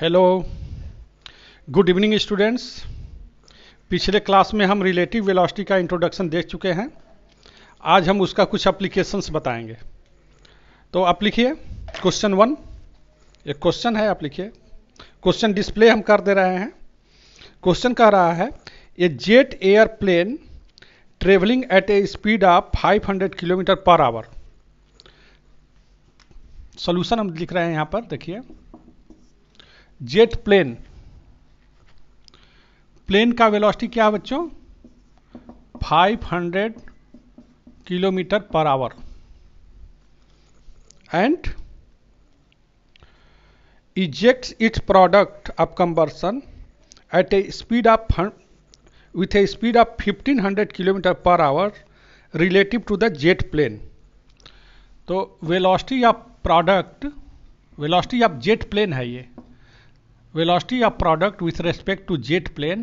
Hello good evening students पिछले class में हम रिलेटिव वेलोसिटी का इंट्रोडक्शन देख चुके हैं आज हम उसका कुछ अप्लीकेशंस बताएंगे तो आप लिखिए क्वेश्चन वन एक क्वेश्चन है आप लिखिए क्वेश्चन डिस्प्ले हम कर दे रहे हैं क्वेश्चन कह रहा है a jet airplane travelling at a speed of 500 kilometre per hour solution हम लिख रहे हैं यहाँ पर देखिए जेट प्लेन प्लेन का वेलोसिटी क्या है बच्चों 500 kilometre per hour and eject its product of combustion at a speed of with a speed of 1500 kilometre per hour relative to the jet plane तो velocity of product velocity of jet plane है ये velocity of product with respect to jet plane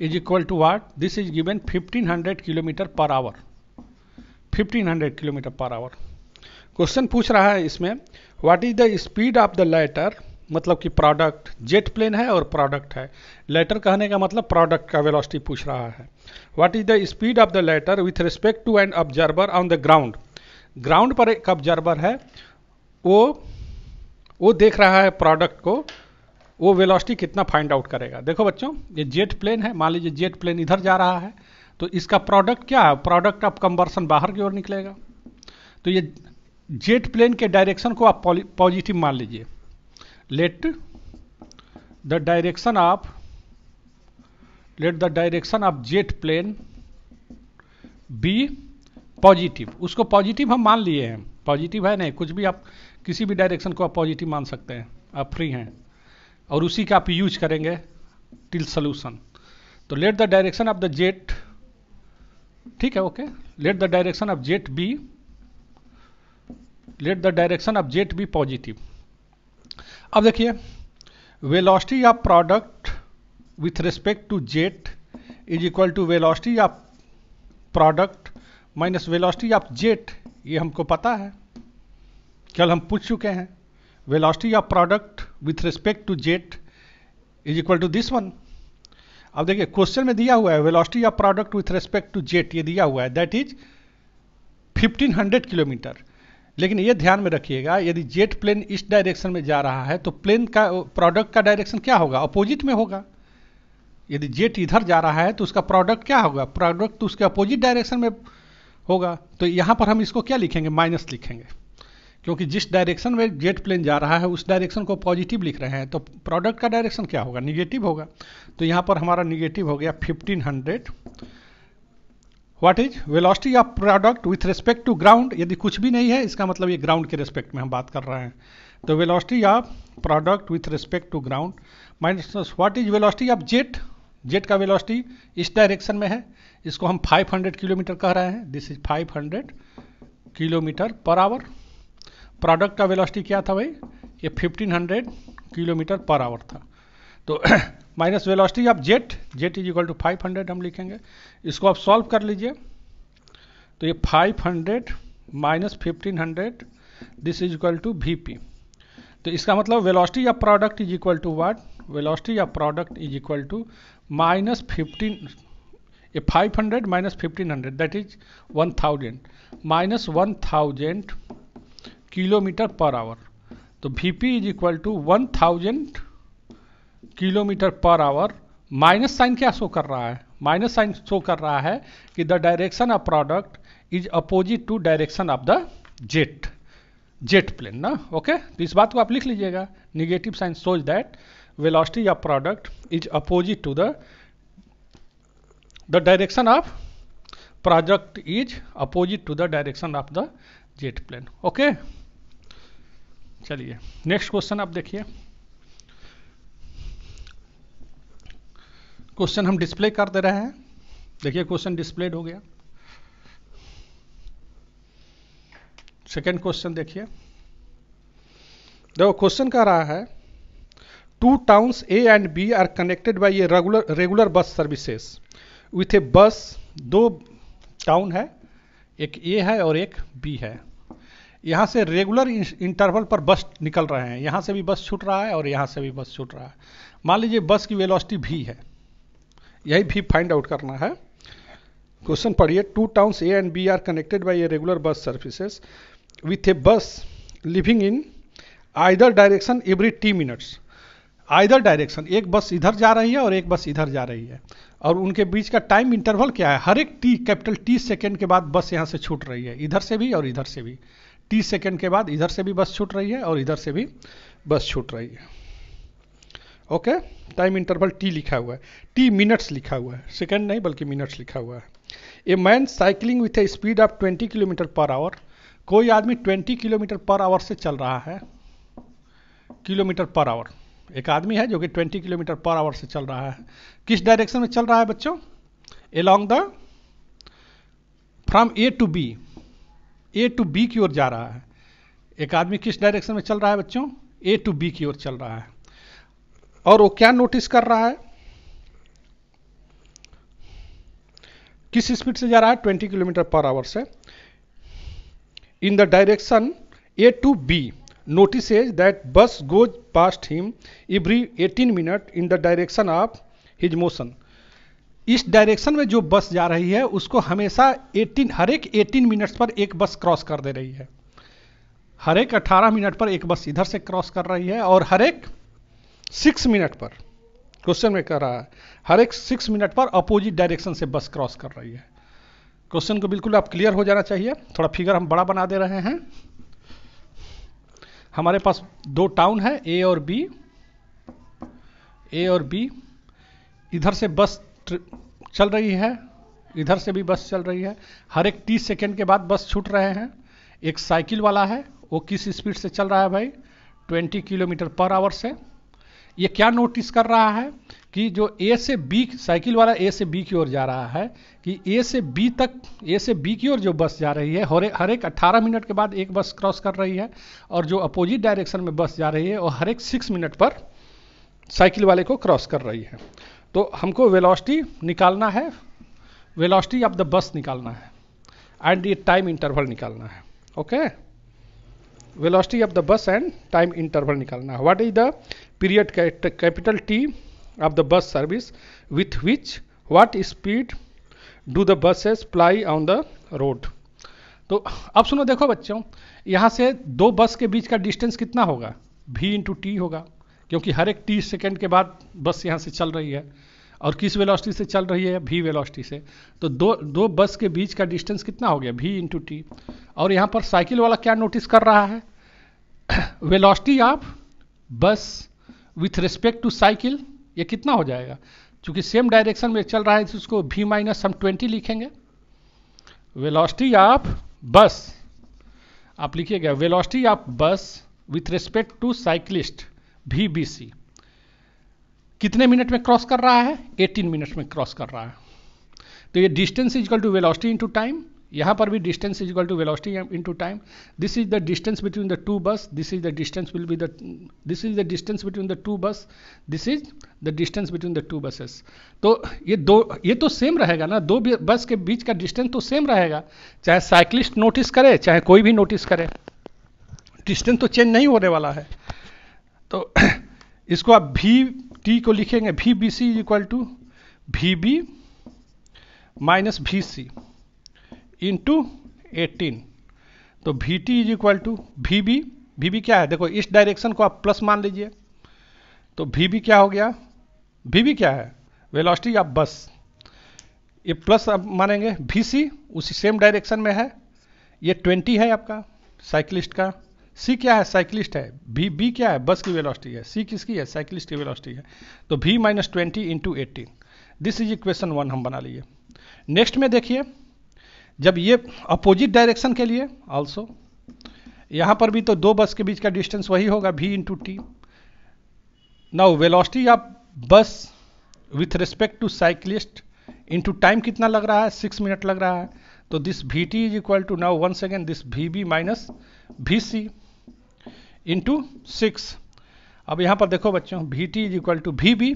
is equal to what this is given 1500 km per hour 1500 km per hour question पूछ रहा है इसमें what is the speed of the latter मतलब कि product jet plane है और product है letter कहने का मतलब प्रोडक्ट का वेलोसिटी पूछ रहा है what is the speed of the latter with respect to an observer on the ground ground पर एक ऑब्जर्वर है वो वो देख रहा है प्रोडक्ट को वो वेलोसिटी कितना फाइंड आउट करेगा देखो बच्चों ये जेट प्लेन है मान लीजिए जेट प्लेन इधर जा रहा है तो इसका प्रोडक्ट क्या है प्रोडक्ट ऑफ कंबर्सन बाहर की ओर निकलेगा तो ये जेट प्लेन के डायरेक्शन को आप पॉजिटिव मान लीजिए let the direction of let the direction of jet plane be positive उसको पॉजिटिव हम मान लिए हैं पॉजिटिव है नहीं कुछ भी आप किसी भी डायरेक्शन को आप पॉजिटिव मान सकते हैं आप फ्री हैं और उसी का आप यूज करेंगे टिल सोल्यूशन तो let the direction of the jet ठीक है okay let the direction of jet be let the direction of jet be positive अब देखिए velocity of product with respect to jet is equal to velocity of product minus velocity of jet ये हमको पता है कल हम पूछ चुके हैं velocity of product with respect to jet is equal to this one अब देखिए क्वेश्चन में दिया हुआ है velocity of product with respect to jet ये दिया हुआ है दैट इज 1500 किलोमीटर लेकिन ये ध्यान में रखिएगा यदि जेट प्लेन इस डायरेक्शन में जा रहा है तो प्लेन का प्रोडक्ट का डायरेक्शन क्या होगा अपोजिट में होगा यदि जेट इधर जा रहा है तो उसका प्रोडक्ट क्या होगा प्रोडक्ट तो उसके अपोजिट डायरेक्शन में होगा तो यहाँ पर हम इसको क्या लिखेंगे माइनस लिखेंगे क्योंकि जिस डायरेक्शन में जेट प्लेन जा रहा है उस डायरेक्शन को पॉजिटिव लिख रहे हैं तो प्रोडक्ट का डायरेक्शन क्या होगा निगेटिव होगा तो यहाँ पर हमारा निगेटिव हो गया 1500 what is velocity of product with respect to ground यदि कुछ भी नहीं है इसका मतलब ये ग्राउंड के रिस्पेक्ट में हम बात कर रहे हैं तो velocity of product with respect to ground minus what is velocity of jet jet का वेलॉसिटी इस डायरेक्शन में है इसको हम 500 किलोमीटर कह रहे हैं this is 500 kilometre per hour product का वेलोसिटी क्या था भाई ये 1500 किलोमीटर पर आवर था तो minus velocity of jet jet is equal to 500 हम लिखेंगे इसको आप सॉल्व कर लीजिए तो ये 500 minus fifteen this is equal to V तो इसका मतलब velocity of product is equal to what velocity of product is equal to minus fifteen ये 500 minus hundred that is 1000 minus one thousand kilometre per hour तो V P is equal to one thousand kilometre per hour minus sign क्या show कर रहा है minus sign show कर रहा है कि the direction of product is opposite to direction of the jet jet plane ना ओके तो इस बात को आप लिख लीजिएगा negative sign shows that velocity of product is opposite to the the direction of product is opposite to the direction of the jet plane okay चलिए next question आप देखिए क्वेश्चन हम डिस्प्ले कर दे रहे हैं देखिए क्वेश्चन डिस्प्लेड हो गया सेकेंड क्वेश्चन देखिए देखो क्वेश्चन कह रहा है two towns A and B are connected by a regular regular bus services with a bus दो टाउन है एक ए है और एक बी है यहाँ से रेगुलर इंटरवल पर बस निकल रहे हैं यहाँ से भी बस छूट रहा है और यहाँ से भी बस छूट रहा है मान लीजिए बस की वेलोसिटी भी है यही भी फाइंड आउट करना है क्वेश्चन पढ़िए two towns A and B are connected by a regular bus services with a bus living in either direction every T minutes either direction एक बस इधर जा रही है और एक बस इधर जा रही है और उनके बीच का टाइम इंटरवल क्या है हर एक टी कैपिटल टी सेकेंड के बाद बस यहाँ से छूट रही है इधर से भी और इधर से भी 30 सेकंड के बाद इधर से भी बस छूट रही है और इधर से भी बस छूट रही है ओके टाइम इंटरवल टी लिखा हुआ है टी मिनट्स लिखा हुआ है सेकंड नहीं बल्कि मिनट्स लिखा हुआ है a man cycling with a speed of 20 kilometre per hour कोई आदमी 20 किलोमीटर पर आवर से चल रहा है किलोमीटर पर आवर एक आदमी है जो कि 20 किलोमीटर पर आवर से चल रहा है किस डायरेक्शन में चल रहा है बच्चों along the from A to B A to B की ओर जा रहा है एक आदमी किस डायरेक्शन में चल रहा है बच्चों ए टू बी की ओर चल रहा है और वो क्या नोटिस कर रहा है किस स्पीड से जा रहा है 20 किलोमीटर पर आवर से in the direction A to B is that bus goes past him every 18 minute in the direction of his motion इस डायरेक्शन में जो बस जा रही है उसको हमेशा 18 हर एक 18 मिनट्स पर एक बस क्रॉस कर दे रही है हर एक 18 मिनट पर एक बस इधर से क्रॉस कर रही है और हर एक 6 मिनट पर क्वेश्चन में कह रहा है हर एक 6 मिनट पर अपोजिट डायरेक्शन से बस क्रॉस कर रही है क्वेश्चन को बिल्कुल आप क्लियर हो जाना चाहिए थोड़ा फिगर हम बड़ा बना दे रहे हैं हमारे पास दो टाउन है ए और बी ए और बी इधर से बस चल रही है इधर से भी बस चल रही है हर एक तीस सेकेंड के बाद बस छूट रहे हैं एक साइकिल वाला है वो किस स्पीड से चल रहा है भाई 20 किलोमीटर पर आवर से ये क्या नोटिस कर रहा है कि जो ए से बी साइकिल वाला ए से बी की ओर जा रहा है कि ए से बी तक ए से बी की ओर जो बस जा रही है हर हर एक अट्ठारह मिनट के बाद एक बस क्रॉस कर रही है और जो अपोजिट डायरेक्शन में बस जा रही है वो हर एक सिक्स मिनट पर साइकिल वाले को क्रॉस कर रही है तो हमको वेलोसिटी निकालना है वेलोसिटी ऑफ द बस निकालना है एंड ये टाइम इंटरवल निकालना है okay velocity of the bus and time interval निकालना है what is the period capital T of the bus service with which what speed do the buses ply on the road तो अब सुनो देखो बच्चों यहाँ से दो बस के बीच का डिस्टेंस कितना होगा भी इंटू टी होगा क्योंकि हर एक तीस सेकेंड के बाद बस यहाँ से चल रही है और किस वेलोसिटी से चल रही है भी वेलोसिटी से तो दो दो बस के बीच का डिस्टेंस कितना हो गया भी इंटू टी और यहाँ पर साइकिल वाला क्या नोटिस कर रहा है velocity of bus with respect to cycle ये कितना हो जाएगा चूंकि सेम डायरेक्शन में चल रहा है तो उसको भी माइनस हम ट्वेंटी लिखेंगे वेलोसिटी ऑफ बस आप लिखिएगा velocity of bus with respect to cyclist VBC कितने मिनट में क्रॉस कर रहा है 18 मिनट में क्रॉस कर रहा है तो ये distance is equal to velocity into time यहाँ पर भी distance is equal to velocity into time this is the distance between the two bus this is the distance will be the this is the distance between the two bus this is the distance between the two buses तो ये दो ये तो same रहेगा ना दो बस के बीच का डिस्टेंस तो सेम रहेगा चाहे साइकिलिस्ट नोटिस करे चाहे कोई भी नोटिस करे डिस्टेंस तो चेंज नहीं होने वाला है तो इसको आप भी टी को लिखेंगे v B C equal to v B minus v C to eighteen तो v t is equal to v B v B क्या है देखो इस डायरेक्शन को आप प्लस मान लीजिए तो भी बी क्या हो गया भी बी क्या है वेलोसिटी या बस ये प्लस आप मानेंगे भी सी उसी सेम डायरेक्शन में है ये ट्वेंटी है आपका साइकिलिस्ट का सी क्या है साइकिलिस्ट है बी बी क्या है बस की वेलोसिटी है सी किसकी है साइकिलिस्ट की वेलोसिटी है तो v minus twenty into eighteen this is equation one हम बना लिए नेक्स्ट में देखिए जब ये अपोजिट डायरेक्शन के लिए ऑल्सो यहाँ पर भी तो दो बस के बीच का डिस्टेंस वही होगा v into t now velocity of bus with respect to cyclist into time कितना लग रहा है सिक्स मिनट लग रहा है तो this v t is equal to now one second this v B minus v C into six अब यहाँ पर देखो बच्चों v t is equal to v B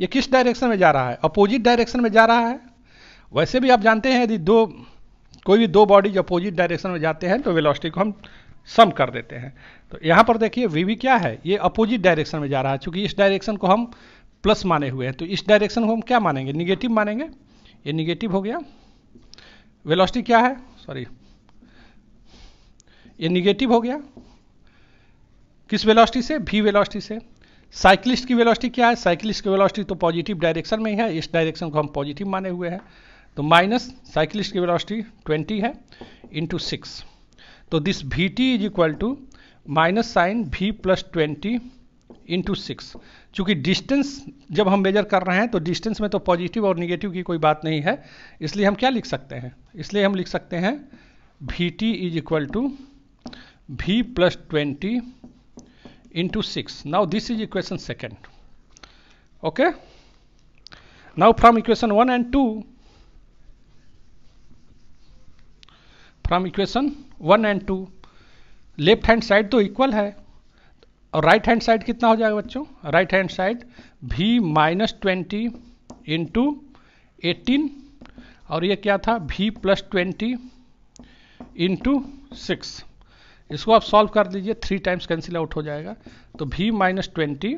ये किस डायरेक्शन में जा रहा है अपोजिट डायरेक्शन में जा रहा है वैसे भी आप जानते हैं यदि दो कोई भी दो बॉडीज अपोजिट डायरेक्शन में जाते हैं तो वेलोसिटी को हम सम कर देते हैं तो यहाँ पर देखिए वी वी क्या है ये अपोजिट डायरेक्शन में जा रहा है चूँकि इस डायरेक्शन को हम प्लस माने हुए हैं तो इस डायरेक्शन को हम क्या मानेंगे निगेटिव मानेंगे ये निगेटिव हो गया वेलोसिटी क्या है सॉरी ये निगेटिव हो गया किस वेलोसिटी से भी वेलोसिटी से साइक्लिस्ट की वेलोसिटी क्या है साइक्लिस्ट की वेलोसिटी तो पॉजिटिव डायरेक्शन में ही है इस डायरेक्शन को हम पॉजिटिव माने हुए हैं तो माइनस साइक्लिस्ट की वेलोसिटी 20 है इंटू सिक्स तो this v t is equal to minus sign v plus twenty into six चूँकि डिस्टेंस जब हम मेजर कर रहे हैं तो डिस्टेंस में तो पॉजिटिव और निगेटिव की कोई बात नहीं है इसलिए हम क्या लिख सकते हैं इसलिए हम लिख सकते हैं v t is equal to v plus twenty into 6 now this is equation second okay now from equation 1 and 2 from equation 1 and 2 left hand side तो इक्वल है और राइट हैंड साइड कितना हो जाएगा बच्चों right hand side v minus twenty into eighteen और ये क्या था v plus twenty into six इसको आप सॉल्व कर दीजिए थ्री टाइम्स कैंसिल आउट हो जाएगा तो v minus twenty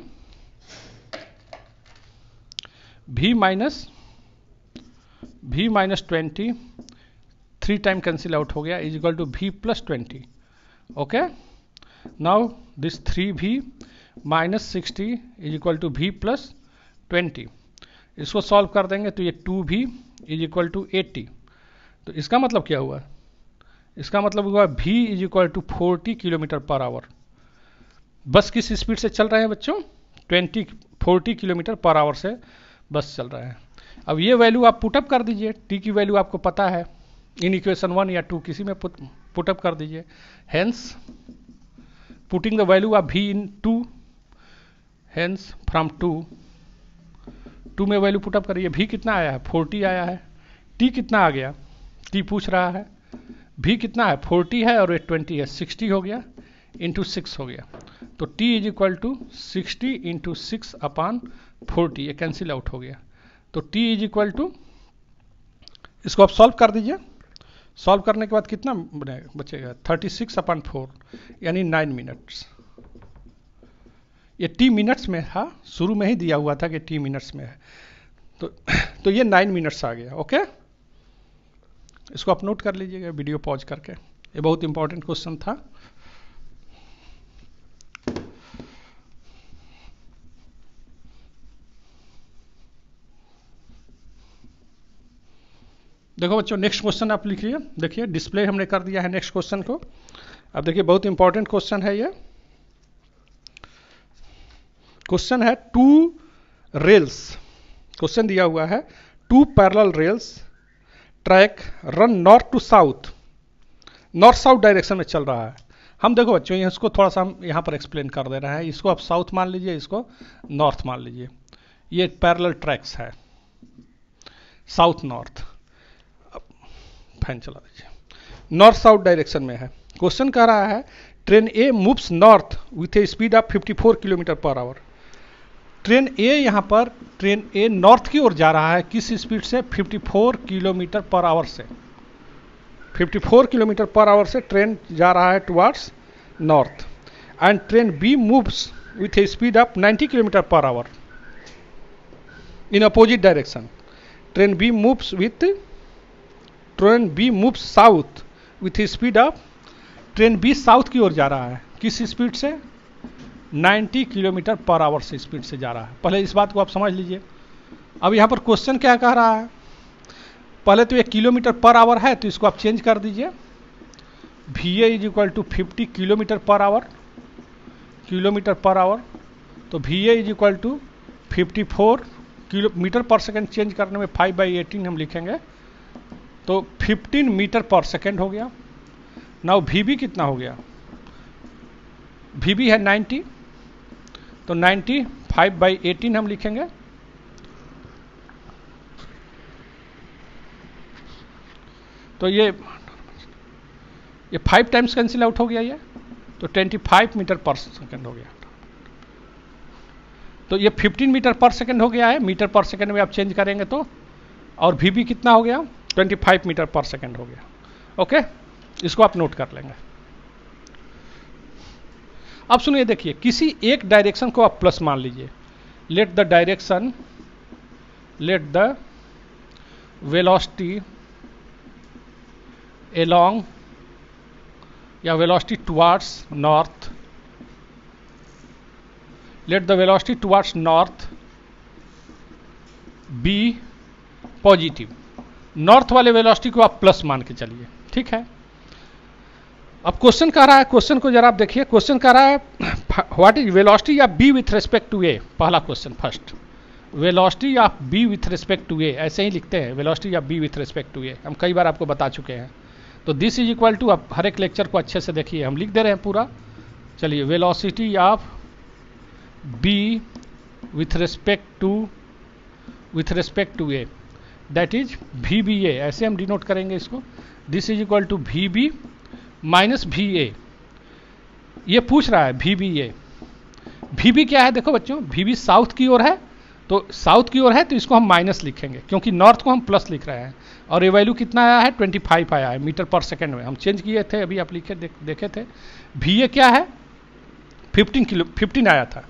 v minus v minus twenty three time cancel out हो गया is equal to v plus twenty okay now this three v minus sixty is equal to v plus twenty इसको solve कर देंगे तो ये to भी is equal to eighty तो इसका मतलब क्या हुआ इसका मतलब हुआ v is equal to forty kilometre per hour bus किस स्पीड से चल रहे हैं बच्चों twenty forty kilometre per hour से बस चल रहे हैं अब ये वैल्यू आप पुटअप कर दीजिए टी की वैल्यू आपको पता है इन इक्वेशन वन या टू किसी में पुटअप कर दीजिए hence putting the value of v in two hence from two two में वैल्यू पुटअप करिए भी कितना आया है फोर्टी आया है टी कितना आ गया टी पूछ रहा है भी कितना है फोर्टी है और ये ट्वेंटी है सिक्सटी हो गया इंटू सिक्स हो गया तो t is equal to sixty into six upon forty ये कैंसिल आउट हो गया तो t इज इक्वल टू इसको आप सॉल्व कर दीजिए सॉल्व करने के बाद कितना बचेगा थर्टी सिक्स अपान फोर यानी नाइन मिनट्स ये टी मिनट्स में था शुरू में ही दिया हुआ था कि टी मिनट्स में है तो तो ये नाइन मिनट्स आ गया ओके इसको आप नोट कर लीजिएगा वीडियो पॉज करके ये बहुत इंपॉर्टेंट क्वेश्चन था देखो बच्चों नेक्स्ट क्वेश्चन आप लिखिए देखिए डिस्प्ले हमने कर दिया है नेक्स्ट क्वेश्चन को अब देखिए बहुत इंपॉर्टेंट क्वेश्चन है ये क्वेश्चन है टू रेल्स क्वेश्चन दिया हुआ है two parallel rails track run north to south north south direction में चल रहा है हम देखो बच्चों इसको थोड़ा सा हम यहाँ पर एक्सप्लेन कर दे रहे हैं इसको आप साउथ मान लीजिए इसको नॉर्थ मान लीजिए ये पैरेलल ट्रैक्स है साउथ नॉर्थ अब फैन चला दीजिए नॉर्थ साउथ डायरेक्शन में है क्वेश्चन कह रहा है train A moves north with a speed of 54 kilometre per hour train A यहाँ पर ट्रेन ए नॉर्थ की ओर जा रहा है किस स्पीड से 54 किलोमीटर पर आवर से 54 किलोमीटर पर आवर से ट्रेन जा रहा है towards north and train B moves with a speed of 90 kilometre per hour in opposite direction train B moves with train B moves south with speed of train B south की ओर जा रहा है किस speed से 90 kilometre per hour से speed से जा रहा है पहले इस बात को आप समझ लीजिए अब यहाँ पर क्वेश्चन क्या कह रहा है पहले तो ये किलोमीटर पर आवर है तो इसको आप चेंज कर दीजिए v A is equal to fifty kilometre per hour kilometre per hour तो v A is equal to fifty four kilometre per second change करने में फाइव बाई एटीन हम लिखेंगे तो फिफ्टीन मीटर पर सेकेंड हो गया नाउ वी कितना हो गया वी है नाइन्टी तो 95 फाइव बाई एटीन हम लिखेंगे तो ये ये फाइव टाइम्स कैंसिल आउट हो गया ये तो 25 मीटर पर सेकेंड हो गया तो ये 15 मीटर पर सेकेंड हो गया है मीटर पर सेकेंड में आप चेंज करेंगे तो और भी भी कितना हो गया 25 मीटर पर सेकेंड हो गया ओके इसको आप नोट कर लेंगे अब सुनिए देखिए किसी एक डायरेक्शन को आप प्लस मान लीजिए let the direction let the velocity along या velocity towards north let the velocity towards north be positive north वाले वेलॉस्टी को आप प्लस मान के चलिए ठीक है अब क्वेश्चन कह रहा है क्वेश्चन को जरा आप देखिए क्वेश्चन कह रहा है what is velocity of B with respect to A पहला question first velocity of B with respect to A ऐसे ही लिखते हैं velocity of B with respect to A हम कई बार आपको बता चुके हैं तो दिस इज इक्वल टू आप हर एक लेक्चर को अच्छे से देखिए हम लिख दे रहे हैं पूरा चलिए velocity of B with respect to with respect to A that is v B A ऐसे हम डिनोट करेंगे इसको this is equal to v B minus v A ये पूछ रहा है भी बी ए भी बी क्या है देखो बच्चों भी बी साउथ की ओर है तो साउथ की ओर है तो इसको हम माइनस लिखेंगे क्योंकि नॉर्थ को हम प्लस लिख रहे हैं और ये वैल्यू कितना आया है 25 आया है मीटर पर सेकंड में हम चेंज किए थे अभी आप लिखे देख, देखे थे भी ए क्या है 15 किलो 15 आया था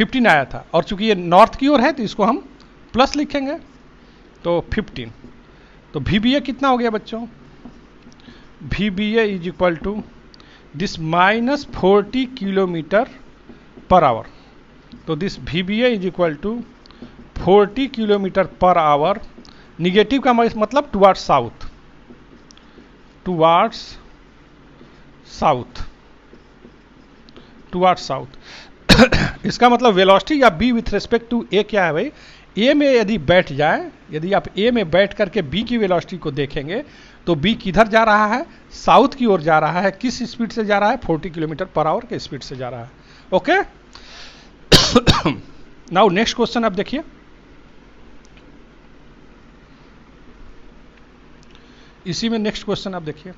15 आया था और चूंकि ये नॉर्थ की ओर है तो इसको हम प्लस लिखेंगे तो 15 तो भी बी कितना हो गया बच्चों v B A is equal to this minus forty kilometre per hour तो this v B A is equal to forty kilometre per hour negative का मतलब towards south towards south towards south इसका मतलब velocity या B with respect to A क्या है भाई ए में यदि बैठ जाए यदि आप ए में बैठ करके बी की वेलोसिटी को देखेंगे तो बी किधर जा रहा है साउथ की ओर जा रहा है किस स्पीड से जा रहा है 40 किलोमीटर पर आवर के स्पीड से जा रहा है ओके नाउ नेक्स्ट क्वेश्चन आप देखिए इसी में नेक्स्ट क्वेश्चन आप देखिए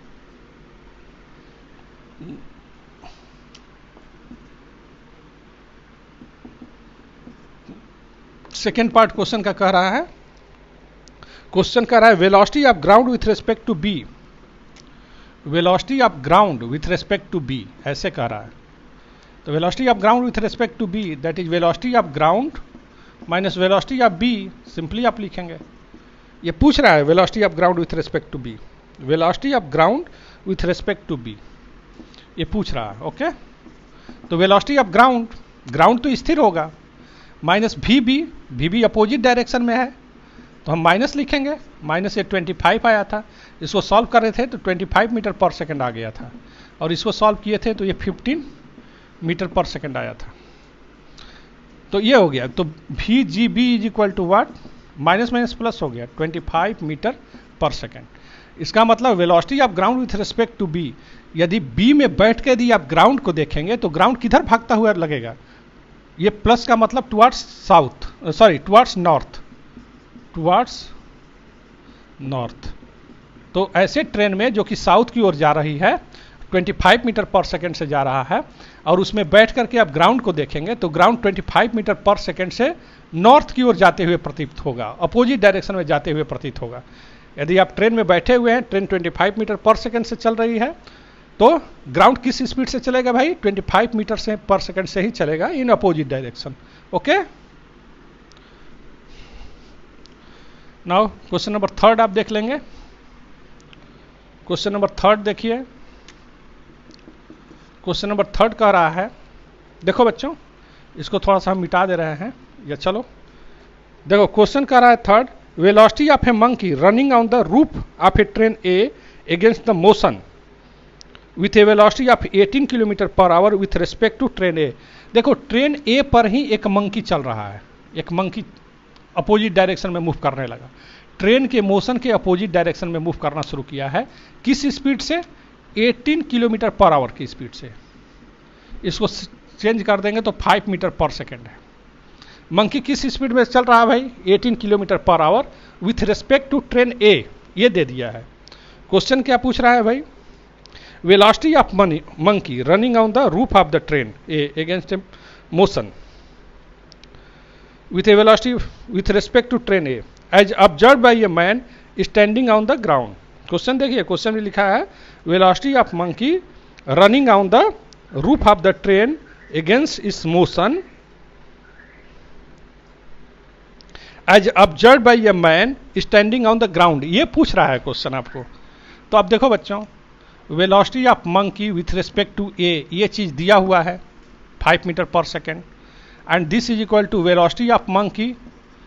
सेकेंड पार्ट क्वेश्चन का कह रहा है क्वेश्चन कह रहा है velocity of ground with respect to B velocity of ground with respect to B ऐसे कह रहा है तो velocity of ground with respect to B that is velocity of ground minus velocity of B simply आप लिखेंगे ये पूछ रहा है velocity of ground with respect to B velocity of ground with respect to B ये पूछ रहा है ओके तो वेलोसिटी ऑफ ग्राउंड ग्राउंड तो स्थिर होगा minus v B v B opposite direction में है तो हम माइनस लिखेंगे माइनस ये 25 आया था इसको सॉल्व कर रहे थे तो 25 मीटर पर सेकंड आ गया था और इसको सॉल्व किए थे तो ये 15 मीटर पर सेकंड आया था तो ये हो गया तो v G B is equal to what minus minus plus हो गया 25 मीटर पर सेकंड इसका मतलब velocity of ground with respect to B यदि बी में बैठ के यदि आप ग्राउंड को देखेंगे तो ग्राउंड किधर भागता हुआ लगेगा ये प्लस का मतलब towards south sorry towards north towards north तो ऐसे ट्रेन में जो कि साउथ की ओर जा रही है 25 मीटर पर सेकंड से जा रहा है और उसमें बैठ करके आप ग्राउंड को देखेंगे तो ग्राउंड 25 मीटर पर सेकंड से नॉर्थ की ओर जाते हुए प्रतीत होगा अपोजिट डायरेक्शन में जाते हुए प्रतीत होगा यदि आप ट्रेन में बैठे हुए हैं ट्रेन 25 मीटर पर सेकंड से चल रही है तो ग्राउंड किस स्पीड से चलेगा भाई 25 मीटर से पर सेकंड से ही चलेगा in opposite direction okay now question number third आप देख लेंगे क्वेश्चन नंबर थर्ड देखिए क्वेश्चन नंबर थर्ड कह रहा है देखो बच्चों इसको थोड़ा सा हम मिटा दे रहे हैं या चलो देखो क्वेश्चन कह रहा है third velocity of A monkey running on the roof of a train A against the motion with a velocity of 18 kilometre per hour with respect to train A देखो ट्रेन ए पर ही एक मंकी चल रहा है एक मंकी अपोजिट डायरेक्शन में move करने लगा ट्रेन के मोशन के अपोजिट डायरेक्शन में मूव करना शुरू किया है किस स्पीड से 18 किलोमीटर पर आवर की स्पीड से इसको चेंज कर देंगे तो 5 मीटर पर सेकेंड है मंकी किस स्पीड में चल रहा है भाई 18 kilometre per hour with respect to train A ये दे दिया है क्वेश्चन क्या पूछ रहा है भाई velocity of money monkey running on the roof of the train A against motion with a velocity with respect to train A as observed by a man standing on the ground. Question देखिए question में लिखा है velocity of monkey running on the roof of the train against its motion as observe by a man standing on the ground ये पूछ रहा है question आपको तो आप देखो बच्चों velocity of monkey with respect to A ये चीज दिया हुआ है 5 metre per second and this is equal to velocity of monkey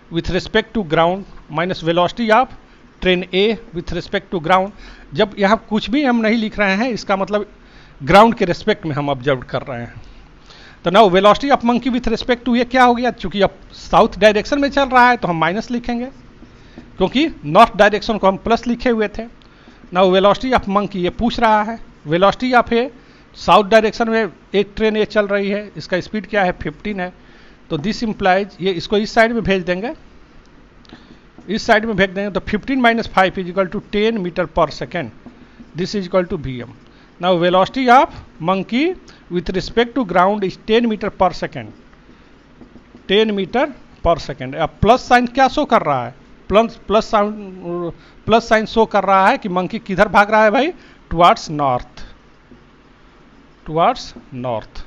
with respect to ground minus velocity of train A with respect to ground जब यहाँ कुछ भी हम नहीं लिख रहे हैं इसका मतलब ग्राउंड के रिस्पेक्ट में हम ऑब्जर्व कर रहे हैं तो now velocity of monkey with respect to ये क्या हो गया चूंकि अब साउथ डायरेक्शन में चल रहा है तो हम माइनस लिखेंगे क्योंकि नॉर्थ डायरेक्शन को हम प्लस लिखे हुए थे नाउ वेलोसिटी ऑफ मंकी ये पूछ रहा है velocity of A south direction में एक ट्रेन ये चल रही है इसका स्पीड क्या है 15 है तो दिस इम्प्लाइज ये इसको इस साइड में भेज देंगे इस साइड में भेज देंगे तो 15 minus five is equal to ten metre per second this is equal to v M now velocity of monkey with respect to ground is 10 metre per second 10 metre per second अब plus sign क्या show कर रहा है plus plus sign plus sign show कर रहा है कि monkey किधर भाग रहा है भाई टुवार्ड्स नॉर्थ टुवार्ड्स नॉर्थ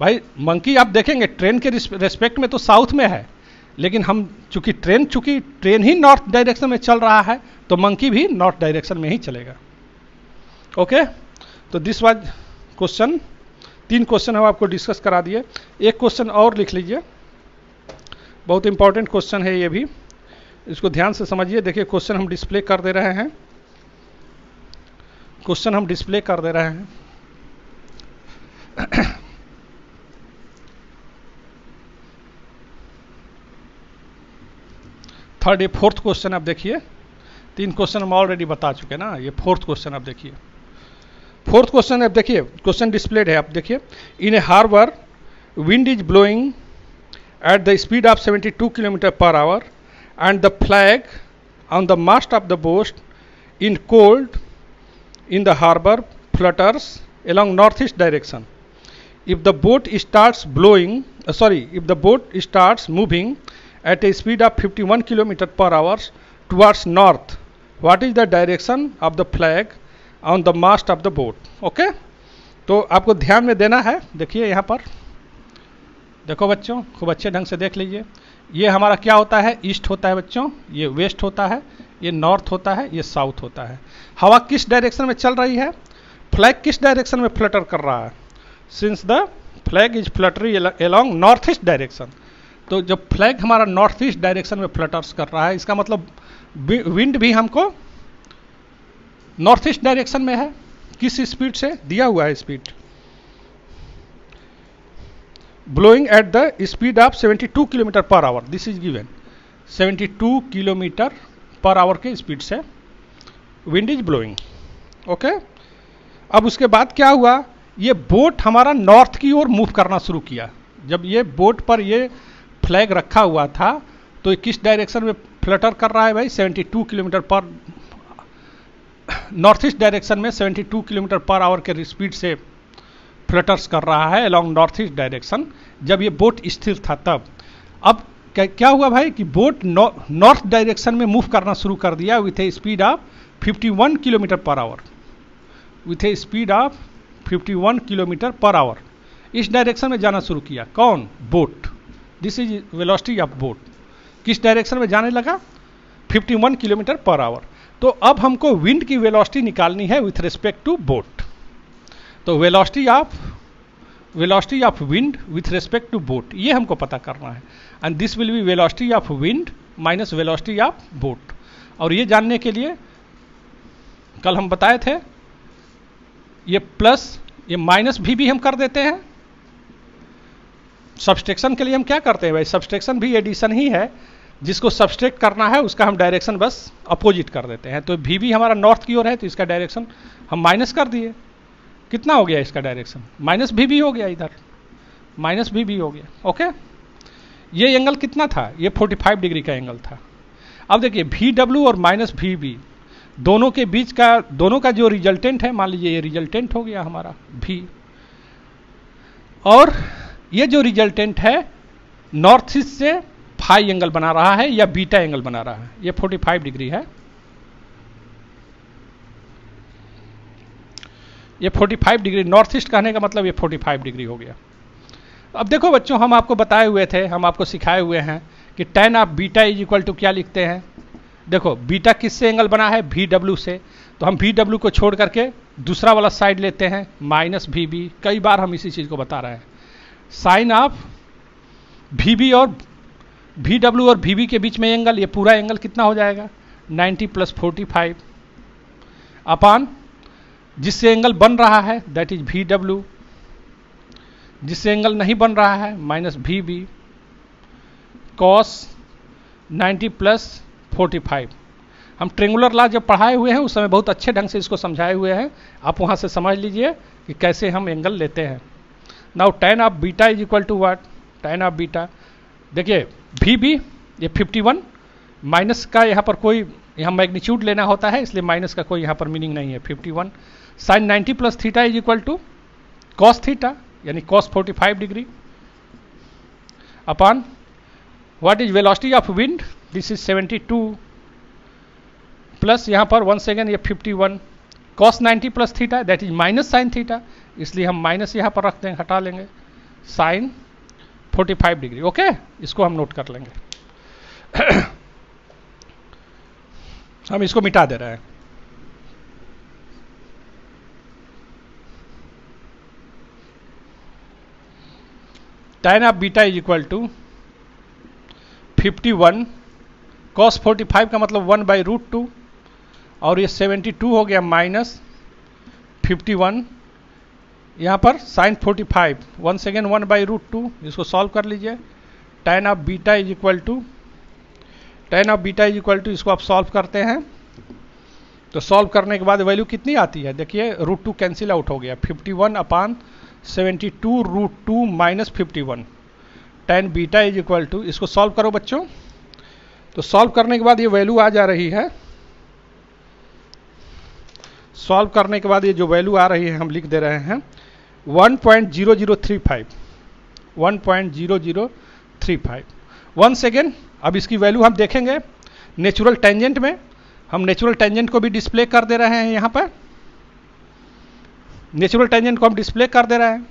भाई मंकी आप देखेंगे ट्रेन के रेस्पेक्ट में तो साउथ में है लेकिन हम चूंकि ट्रेन चूंकि ट्रेन ही नॉर्थ डायरेक्शन में चल रहा है तो मंकी भी नॉर्थ डायरेक्शन में ही चलेगा ओके तो दिस वाज क्वेश्चन तीन क्वेश्चन हम आपको डिस्कस करा दिए एक क्वेश्चन और लिख लीजिए बहुत इंपॉर्टेंट क्वेश्चन है ये भी इसको ध्यान से समझिए देखिए क्वेश्चन हम डिस्प्ले कर दे रहे हैं क्वेश्चन हम डिस्प्ले कर दे रहे हैं थर्ड ये फोर्थ क्वेश्चन आप देखिए तीन क्वेश्चन हम ऑलरेडी बता चुके हैं ना ये फोर्थ क्वेश्चन आप देखिए फोर्थ क्वेश्चन आप देखिए क्वेश्चन डिस्प्लेड है आप देखिए in a harbour wind is blowing at the speed of 72 kilometre per hour and the flag on the mast of the boat in cold in the harbour flutters along north east direction if the boat start blowing sorry if the boat start moving at a speed of 51 km per hour towards north. What is the direction of the flag on the mast of the boat? Okay? तो आपको ध्यान में देना है देखिए यहाँ पर देखो बच्चों खूब अच्छे ढंग से देख लीजिए ये हमारा क्या होता है ईस्ट होता है बच्चों ये वेस्ट होता है ये नॉर्थ होता है ये साउथ होता है हवा किस डायरेक्शन में चल रही है फ्लैग किस डायरेक्शन में फ्लटर कर रहा है since the flag is fluttering along north east direction तो जब फ्लैग हमारा नॉर्थ ईस्ट डायरेक्शन में फ्लटर्स कर रहा है इसका मतलब विंड भी हमको नॉर्थ ईस्ट डायरेक्शन में है किस स्पीड से दिया हुआ है speed blowing at the speed of 72 kilometre per hour this is given 72 kilometre per hour के स्पीड से विंड इज ब्लोइंग ओके अब उसके बाद क्या हुआ ये बोट हमारा नॉर्थ की ओर मूव करना शुरू किया जब ये बोट पर ये फ्लैग रखा हुआ था तो ये किस डायरेक्शन में फ्लटर कर रहा है भाई 72 किलोमीटर पर नॉर्थ ईस्ट डायरेक्शन में 72 किलोमीटर पर आवर के स्पीड से फ्लटर्स कर रहा है अलॉन्ग नॉर्थ ईस्ट डायरेक्शन जब ये बोट स्थिर था तब अब क्या क्या हुआ भाई कि बोट नॉर्थ डायरेक्शन में मूव करना शुरू कर दिया with a speed of 51 kilometre per hour with a speed of 51 kilometre per hour इस डायरेक्शन में जाना शुरू किया कौन boat this is velocity of boat किस डायरेक्शन में जाने लगा 51 किलोमीटर पर आवर तो अब हमको विंड की वेलोसिटी निकालनी है विथ रिस्पेक्ट टू बोट तो velocity of velocity of wind with respect to boat ये हमको पता करना है and this will be velocity of wind minus velocity of boat और ये जानने के लिए कल हम बताए थे ये प्लस ये माइनस भी भी हम कर देते हैं सब्सट्रेक्शन के लिए हम क्या करते हैं भाई सब्सट्रेक्शन भी एडिशन ही है जिसको सब्सट्रेक्ट करना है उसका हम डायरेक्शन बस अपोजिट कर देते हैं तो भी भी हमारा नॉर्थ की ओर है तो इसका डायरेक्शन हम माइनस कर दिए कितना हो गया इसका डायरेक्शन माइनस भी भी हो गया इधर माइनस भी भी हो गया ओके ये एंगल कितना था ये 45 डिग्री का एंगल था अब देखिए भी डब्ल्यू और माइनस भी भी दोनों के बीच का दोनों का जो रिजल्टेंट है मान लीजिए ये रिजल्टेंट हो गया हमारा भी और ये जो रिजल्टेंट है नॉर्थ ईस्ट से फाइव एंगल बना रहा है या बीटा एंगल बना रहा है ये 45 डिग्री है ये 45 डिग्री नॉर्थ ईस्ट कहने का मतलब ये 45 डिग्री हो गया अब देखो बच्चों हम आपको बताए हुए थे हम आपको सिखाए हुए हैं कि tan of beta is equal to क्या लिखते हैं देखो बीटा किससे एंगल बना है भी डब्ल्यू से तो हम भी डब्ल्यू को छोड़ करके दूसरा वाला साइड लेते हैं माइनस भी भी कई बार हम इसी चीज़ को बता रहे हैं साइन ऑफ भी और भी डब्ल्यू और भी बी के बीच में एंगल ये पूरा एंगल कितना हो जाएगा 90 प्लस फोर्टी फाइव अपान जिससे एंगल बन रहा है दैट इज भी डब्ल्यू जिससे एंगल नहीं बन रहा है माइनस भी B cos ninety plus forty five हम ट्रेंगुलर लॉ जब पढ़ाए हुए हैं उस समय बहुत अच्छे ढंग से इसको समझाए हुए हैं आप वहां से समझ लीजिए कि कैसे हम एंगल लेते हैं now tan of beta is equal to what tan of beta देखिए भी भी ये 51 माइनस का यहाँ पर कोई यहाँ मैग्नीट्यूड लेना होता है इसलिए माइनस का कोई यहाँ पर मीनिंग नहीं है 51 one sine ninety plus theta is equal to cos theta यानी cos 45 degree upon what is velocity of wind this is 72 plus यहाँ पर वन सेकेंड ये 51 one cos ninety plus theta that is minus sine theta इसलिए हम minus यहाँ पर रख देंगे हटा लेंगे साइन 45 डिग्री ओके इसको हम नोट कर लेंगे हम इसको मिटा दे रहे हैं tan of beta is equal to 51 forty five का मतलब 1 बाई रूट टू और ये 72 हो गया माइनस 51 यहाँ पर sine 45 one second one by root two इसको सॉल्व कर लीजिए tan of beta is equal to tan of beta is equal to इसको आप सॉल्व करते हैं तो सॉल्व करने के बाद वैल्यू कितनी आती है देखिए रूट टू कैंसिल आउट हो गया 51 one upon seventy two root two minus fifty one tan beta is equal to इसको सॉल्व करो बच्चों तो सॉल्व करने के बाद ये वैल्यू आ जा रही है सॉल्व करने के बाद ये जो वैल्यू आ रही है हम लिख दे रहे हैं 1.0035 वन वंस अब इसकी वैल्यू हम देखेंगे नेचुरल टेंजेंट में हम नेचुरल टेंजेंट को भी डिस्प्ले कर दे रहे हैं यहाँ पर नेचुरल टेंजेंट को हम डिस्प्ले कर दे रहे हैं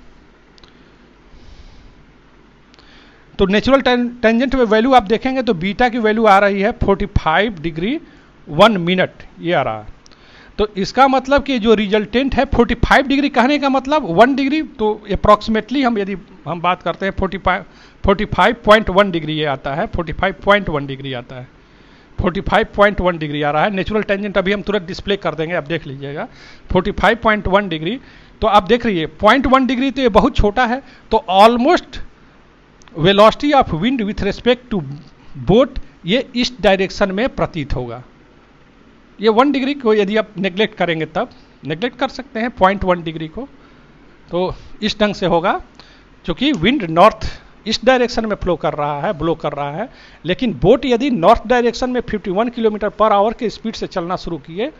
तो नेचुरल टेंजेंट में वैल्यू आप देखेंगे तो बीटा की वैल्यू आ रही है 45 डिग्री वन मिनट ये आ रहा है तो इसका मतलब कि जो रिजल्टेंट है 45 डिग्री कहने का मतलब 1 डिग्री तो अप्रॉक्सीमेटली हम यदि हम बात करते हैं 45 45.1 डिग्री ये आता है 45.1 डिग्री आता है 45.1 डिग्री आ रहा है नेचुरल टेंजेंट अभी हम तुरंत डिस्प्ले कर देंगे आप देख लीजिएगा 45.1 डिग्री तो आप देख रही है पॉइंट वन डिग्री तो ये बहुत छोटा है तो almost velocity of wind with respect to boat ये इस डायरेक्शन में प्रतीत होगा ये वन डिग्री को यदि आप नेग्लेक्ट करेंगे तब नेग्लेक्ट कर सकते हैं पॉइंट वन डिग्री को तो इस ढंग से होगा क्योंकि विंड नॉर्थ इस डायरेक्शन में फ्लो कर रहा है ब्लो कर रहा है लेकिन बोट यदि नॉर्थ डायरेक्शन में 51 किलोमीटर पर आवर के स्पीड से चलना शुरू किए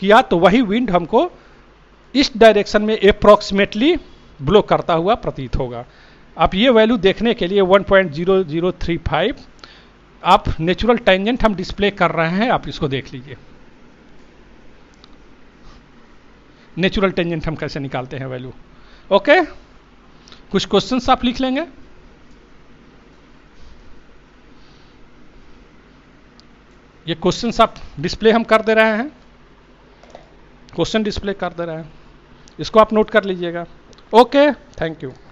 किया तो वही विंड हमको इस डायरेक्शन में अप्रॉक्सीमेटली ब्लो करता हुआ प्रतीत होगा आप ये वैल्यू देखने के लिए 1.0035 आप नेचुरल टेंजेंट हम डिस्प्ले कर रहे हैं आप इसको देख लीजिए नेचुरल टेंजेंट हम कैसे निकालते हैं वैल्यू ओके कुछ क्वेश्चंस आप लिख लेंगे ये क्वेश्चंस आप डिस्प्ले हम कर दे रहे हैं क्वेश्चन डिस्प्ले कर दे रहे हैं इसको आप नोट कर लीजिएगा ओके थैंक यू